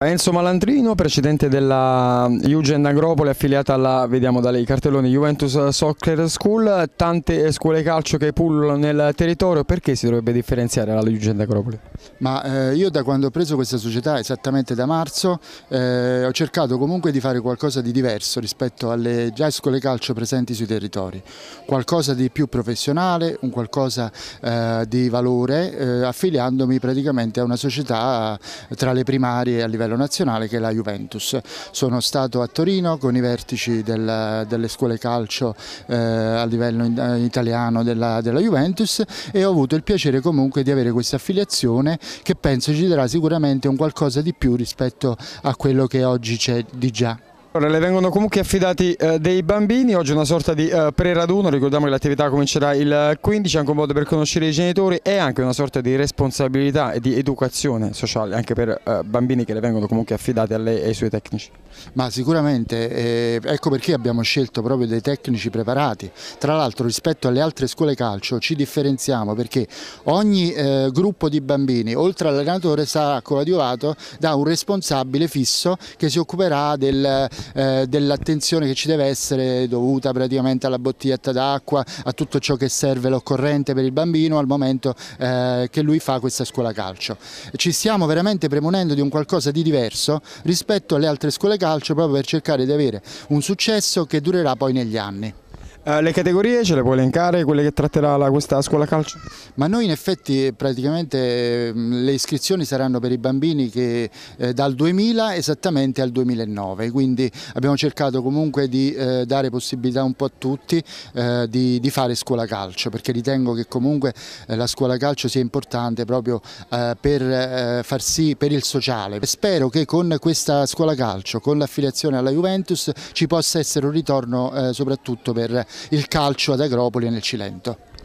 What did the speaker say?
Enzo Malandrino, presidente della Eugen Agropoli affiliata alla, vediamo da lei, Juventus Soccer School, tante scuole calcio che pullano nel territorio, perché si dovrebbe differenziare la Eugen Agropoli? Ma eh, io da quando ho preso questa società, esattamente da marzo, eh, ho cercato comunque di fare qualcosa di diverso rispetto alle già scuole calcio presenti sui territori, qualcosa di più professionale, un qualcosa eh, di valore, eh, affiliandomi praticamente a una società eh, tra le primarie a livello livello nazionale che è la Juventus. Sono stato a Torino con i vertici del, delle scuole calcio eh, a livello in, eh, italiano della, della, Juventus e ho avuto il piacere comunque di avere questa affiliazione che penso ci darà sicuramente un qualcosa di più rispetto a quello che oggi c'è di già. Ora le vengono comunque affidati eh, dei bambini, oggi una sorta di eh, pre-raduno, ricordiamo che l'attività comincerà il 15, anche un modo per conoscere i genitori e anche una sorta di responsabilità e di educazione sociale anche per eh, bambini che le vengono comunque affidati alle, ai suoi tecnici. Ma sicuramente, eh, ecco perché abbiamo scelto proprio dei tecnici preparati, tra l'altro rispetto alle altre scuole calcio ci differenziamo perché ogni eh, gruppo di bambini oltre all'allenatore sarà coadiuvato da un responsabile fisso che si occuperà del eh, dell'attenzione che ci deve essere dovuta praticamente alla bottiglietta d'acqua, a tutto ciò che serve l'occorrente per il bambino al momento eh, che lui fa questa scuola calcio. Ci stiamo veramente premonendo di un qualcosa di diverso rispetto alle altre scuole calcio proprio per cercare di avere un successo che durerà poi negli anni. Eh, le categorie ce le puoi elencare, quelle che tratterà la, questa scuola calcio? Ma noi in effetti eh, praticamente mm, le iscrizioni saranno per i bambini che eh, dal 2000 esattamente al 2009, quindi abbiamo cercato comunque di eh, dare possibilità un po' a tutti eh, di, di, fare scuola calcio, perché ritengo che comunque la scuola calcio sia importante proprio per far sì, per il sociale. Spero che con questa scuola calcio, con l'affiliazione alla Juventus, ci possa essere un ritorno soprattutto per il calcio ad Agropoli e nel Cilento.